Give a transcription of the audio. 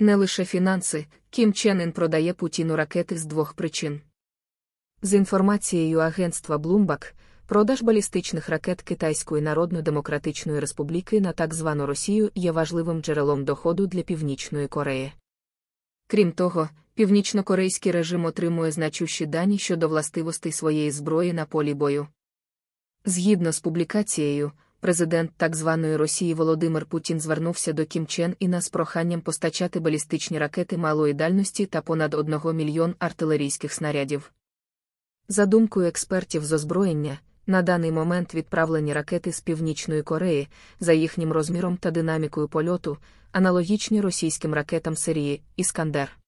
Не лише фінанси, Кім Чен Ін продає Путіну ракети з двох причин. З інформацією агентства Bloomberg, продаж балістичних ракет Китайської Народно-Демократичної Республіки на так звану Росію є важливим джерелом доходу для Північної Кореї. Крім того, північнокорейський режим отримує значущі дані щодо властивостей своєї зброї на полі бою. Згідно з публікацією, президент так званої Росії Володимир Путін звернувся до Кім Чен Іна з проханням постачати балістичні ракети малої дальності та понад 1 мільйон артилерійських снарядів. За думкою експертів з озброєння, на даний момент відправлені ракети з Північної Кореї за їхнім розміром та динамікою польоту, аналогічні російським ракетам Сирії Іскандер.